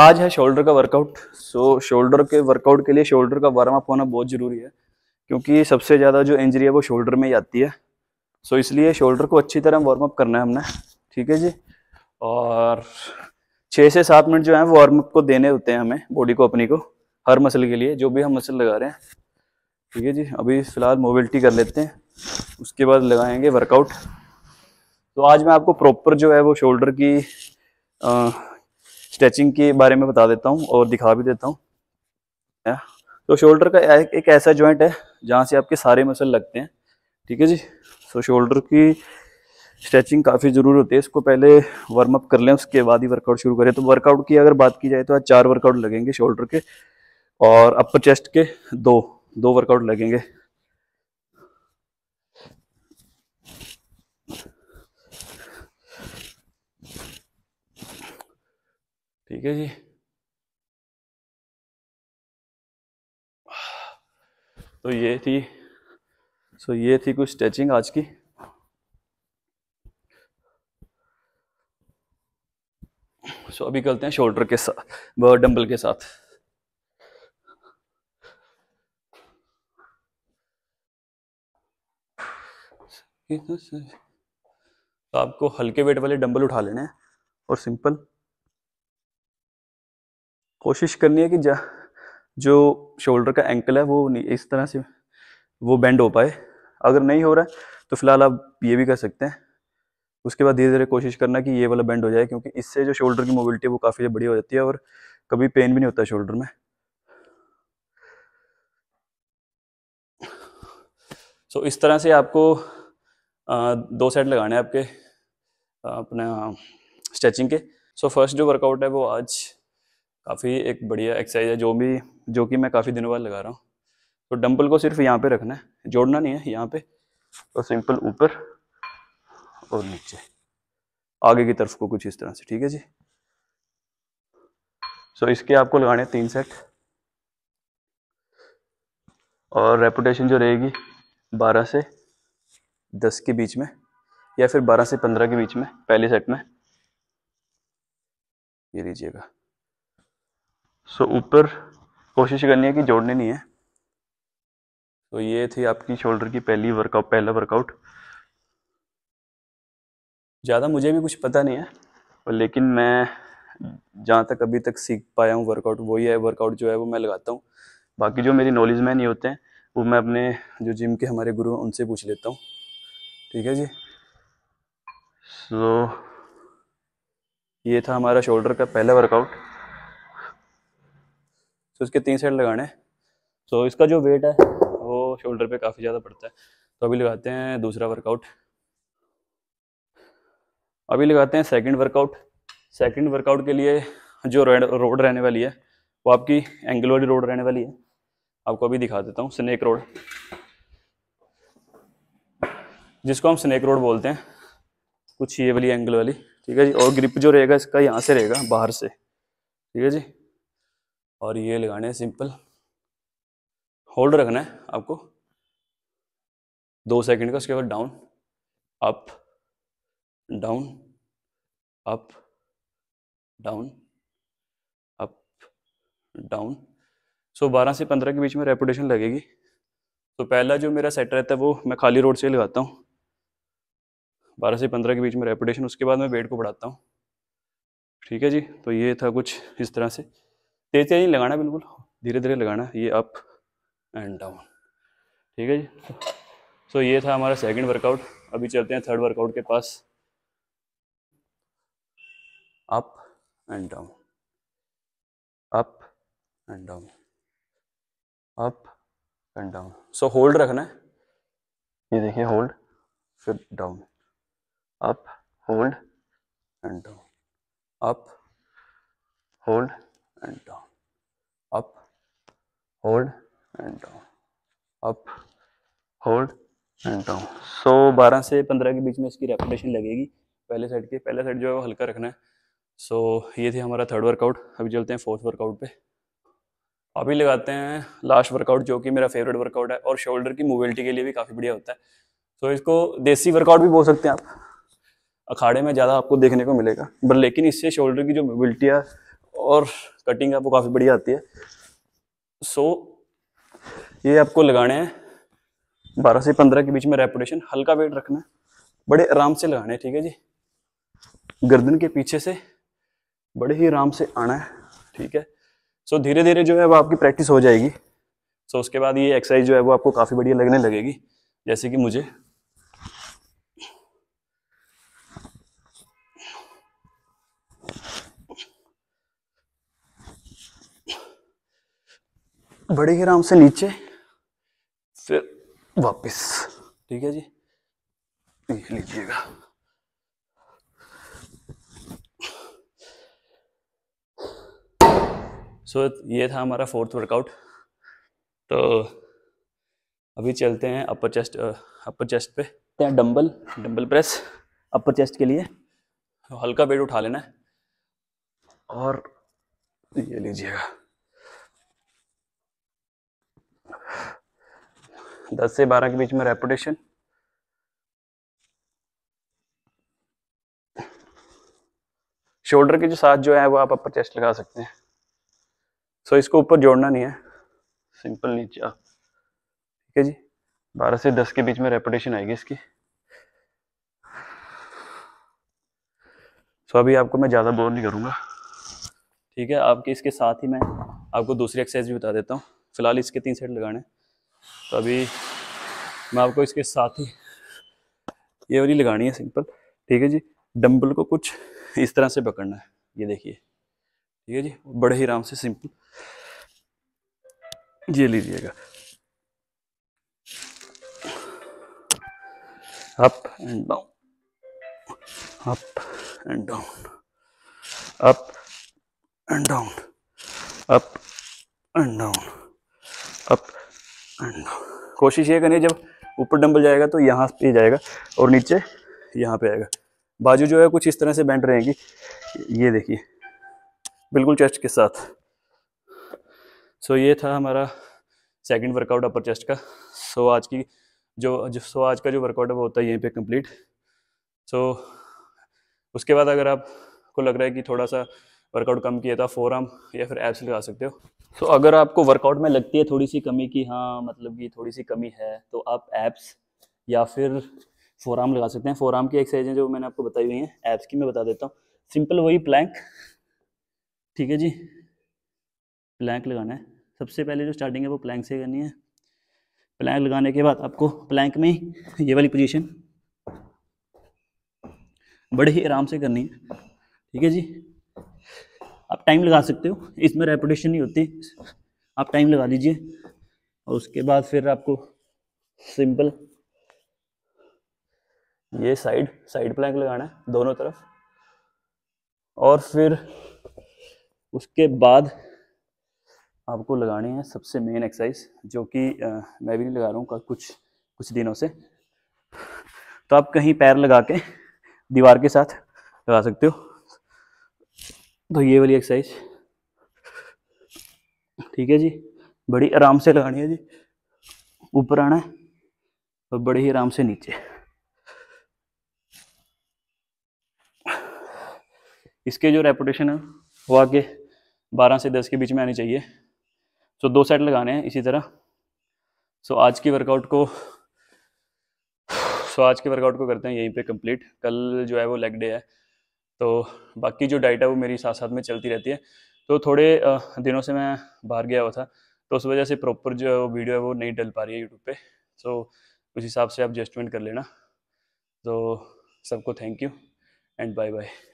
आज है शोल्डर का वर्कआउट सो शोल्डर के वर्कआउट के लिए शोल्डर का वार्म अप होना बहुत ज़रूरी है क्योंकि सबसे ज़्यादा जो इंजरी है वो शोल्डर में ही आती है सो इसलिए शोल्डर को अच्छी तरह वार्म अप करना है हमने ठीक है जी और छः से सात मिनट जो है वार्म अप को देने होते हैं हमें बॉडी को अपनी को हर मसल के लिए जो भी हम मसल लगा रहे हैं ठीक है जी अभी फ़िलहाल मोबिलिटी कर लेते हैं उसके बाद लगाएंगे वर्कआउट तो आज मैं आपको प्रॉपर जो है वो शोल्डर की आ, स्ट्रेचिंग के बारे में बता देता हूँ और दिखा भी देता हूँ तो शोल्डर का एक ऐसा जॉइंट है जहाँ से आपके सारे मसल लगते हैं ठीक है जी सो शोल्डर की स्ट्रेचिंग काफ़ी ज़रूरी होती है इसको पहले वार्म अप कर लें उसके बाद ही वर्कआउट शुरू करें तो वर्कआउट की अगर बात की जाए तो आज चार वर्कआउट लगेंगे शोल्डर के और अपर चेस्ट के दो दो वर्कआउट लगेंगे ठीक है जी तो ये थी सो ये थी कुछ स्ट्रेचिंग आज की सो अभी करते हैं शोल्डर के साथ डंबल के साथ तो आपको हल्के वेट वाले डंबल उठा लेने हैं और सिंपल कोशिश करनी है कि जा जो शोल्डर का एंकल है वो इस तरह से वो बेंड हो पाए अगर नहीं हो रहा है तो फिलहाल आप ये भी कर सकते हैं उसके बाद धीरे धीरे कोशिश करना कि ये वाला बेंड हो जाए क्योंकि इससे जो शोल्डर की मोबिलिटी है वो काफ़ी बड़ी हो जाती है और कभी पेन भी नहीं होता शोल्डर में सो so, इस तरह से आपको आ, दो सेट लगाने हैं आपके अपना स्ट्रेचिंग के सो so, फर्स्ट जो वर्कआउट है वो आज काफ़ी एक बढ़िया एक्सरसाइज है जो भी जो कि मैं काफ़ी दिनों बाद लगा रहा हूँ तो डंपल को सिर्फ यहाँ पे रखना है जोड़ना नहीं है यहाँ पे और तो सिंपल ऊपर और नीचे आगे की तरफ को कुछ इस तरह से ठीक है जी सो इसके आपको लगाने तीन सेट और रेपुटेशन जो रहेगी 12 से 10 के बीच में या फिर 12 से 15 के बीच में पहले सेट में ये लीजिएगा सो ऊपर कोशिश करनी है कि जोड़ने नहीं है तो ये थी आपकी शोल्डर की पहली वर्कआउट पहला वर्कआउट ज़्यादा मुझे भी कुछ पता नहीं है और लेकिन मैं जहाँ तक अभी तक सीख पाया हूँ वर्कआउट वही है वर्कआउट जो है वो मैं लगाता हूँ बाकी जो मेरी नॉलेज में नहीं होते हैं वो मैं अपने जो जिम के हमारे गुरु हैं उनसे पूछ लेता हूँ ठीक है जी सो so, ये था हमारा शोल्डर का पहला वर्कआउट इसके तीन सेट लगाने हैं सो इसका जो वेट है वो शोल्डर पे काफ़ी ज़्यादा पड़ता है तो अभी लगाते हैं दूसरा वर्कआउट अभी लगाते हैं सेकंड वर्कआउट सेकंड वर्कआउट के लिए जो रोड रहने वाली है वो आपकी एंगल वाली रोड रहने वाली है आपको अभी दिखा देता हूँ स्नैक रोड जिसको हम स्नैक रोड बोलते हैं कुछ ये वाली एंगल वाली ठीक है जी और ग्रिप जो रहेगा इसका यहाँ से रहेगा बाहर से ठीक है जी और ये लगाने हैं सिंपल होल्ड रखना है आपको दो सेकंड का उसके बाद down up down up down up down so बारह से पंद्रह के बीच में रेपुटेशन लगेगी तो पहला जो मेरा सेट रहता है वो मैं खाली रोड से लगाता हूँ बारह से पंद्रह के बीच में रेपुटेशन उसके बाद मैं वेट को बढ़ाता हूँ ठीक है जी तो ये था कुछ इस तरह से तेज तेज नहीं लगाना बिल्कुल धीरे धीरे लगाना ये अप एंड डाउन ठीक है जी सो ये था हमारा सेकंड वर्कआउट अभी चलते हैं थर्ड वर्कआउट के पास up and down up and down up and down so hold रखना है ये देखिए होल्ड फिर down up hold and down up hold and down hold and down up hold and down so बारह 12 से 15 के बीच में इसकी रेपिटेशन लगेगी पहले साइड के पहले साइड जो है वो हल्का रखना है सो so, ये थे हमारा थर्ड वर्कआउट अभी चलते हैं फोर्थ वर्कआउट पे अभी लगाते हैं लास्ट वर्कआउट जो कि मेरा फेवरेट वर्कआउट है और शोल्डर की मोबिलिटी के लिए भी काफ़ी बढ़िया होता है सो so, इसको देसी वर्कआउट भी बोल सकते हैं आप अखाड़े में ज़्यादा आपको देखने को मिलेगा बट लेकिन इससे शोल्डर की जो मोबिलिटी है और कटिंग है वो काफ़ी बढ़िया आती है सो ये आपको लगाने हैं बारह से पंद्रह के बीच में रेपुटेशन हल्का वेट रखना है बड़े आराम से लगाने ठीक है जी गर्दन के पीछे से बड़े ही आराम से आना है ठीक है सो धीरे धीरे जो है वो आपकी प्रैक्टिस हो जाएगी सो उसके बाद ये एक्सरसाइज जो है वो आपको काफ़ी बढ़िया लगने लगेगी जैसे कि मुझे बड़े ही आराम से नीचे फिर वापस ठीक है जी देख लीजिएगा सो so, ये था हमारा फोर्थ वर्कआउट तो अभी चलते हैं अपर चेस्ट अपर चेस्ट पे डम्बल हैं dumbbell dumbbell press upper chest के लिए हल्का वेट उठा लेना है और ये लीजिएगा दस से बारह के बीच में रेपुटेशन शोल्डर के जो साथ जो है वो आप अपर चेस्ट लगा सकते हैं सो so, इसको ऊपर जोड़ना नहीं है सिंपल नीचे आप हाँ। ठीक है जी बारह से दस के बीच में रेपुटेशन आएगी इसकी सो so, अभी आपको मैं ज़्यादा बोर नहीं करूँगा ठीक है आपके इसके साथ ही मैं आपको दूसरी एक्सरसाइज भी बता देता हूँ फिलहाल इसके तीन सेट लगाने तो अभी मैं आपको इसके साथ ही ये वाली लगानी है सिंपल ठीक है जी डंबल को कुछ इस तरह से पकड़ना है ये देखिए ठीक है जी बड़े ही आराम से सिंपल ये लीजिएगा up and down up and down up and down up and down up कोशिश ये करनी जब ऊपर डंबल जाएगा तो यहाँ पे जाएगा और नीचे यहाँ पे आएगा बाजू जो है कुछ इस तरह से बैंड रहेगी ये देखिए बिल्कुल चेस्ट के साथ सो ये था हमारा सेकंड वर्कआउट अपर चेस्ट का सो आज की जो, जो सो आज का जो वर्कआउट है वो होता है यहीं पे कंप्लीट सो उसके बाद अगर आपको लग रहा है कि थोड़ा सा वर्कआउट कम किया था फोर आर्म या फिर एप्स लगा सकते हो सो so, अगर आपको वर्कआउट में लगती है थोड़ी सी कमी की हाँ मतलब कि थोड़ी सी कमी है तो आप एप्स या फिर फोराम लगा सकते हैं फोराम की एक्सरसाइज जो मैंने आपको बताई हुई हैं एप्स की मैं बता देता हूँ सिंपल वही प्लैंक ठीक है जी प्लैंक लगाना है सबसे पहले जो स्टार्टिंग है वो प्लैंक से करनी है प्लैंक लगाने के बाद आपको प्लैंक में ये वाली पोजीशन बड़े ही आराम से करनी है ठीक है जी आप टाइम लगा सकते हो इसमें रेपुटेशन नहीं होती आप टाइम लगा लीजिए और उसके बाद फिर आपको सिंपल ये साइड साइड प्लैंक लगाना है दोनों तरफ और फिर उसके बाद आपको लगाने हैं सबसे मेन एक्सरसाइज जो कि मैं भी नहीं लगा रहा हूँ कुछ कुछ दिनों से तो आप कहीं पैर लगा के दीवार के साथ लगा सकते हो तो ये वाली एक्सरसाइज ठीक है जी बड़ी आराम से लगानी है जी ऊपर आना है और बड़े ही आराम से नीचे इसके जो रेपुटेशन है वो आगे 12 से 10 के बीच में आनी चाहिए सो दो सेट लगाने हैं इसी तरह सो आज की वर्कआउट को सो आज के वर्कआउट को करते हैं यहीं पे कंप्लीट कल जो है वो लेग डे है तो बाकी जो डाइट है वो मेरी साथ साथ में चलती रहती है तो थोड़े दिनों से मैं बाहर गया हुआ था तो उस वजह से प्रॉपर जो वीडियो है वो नहीं डल पा रही है यूट्यूब पे सो so, उस हिसाब से आप एडजस्टमेंट कर लेना तो सबको thank you and bye bye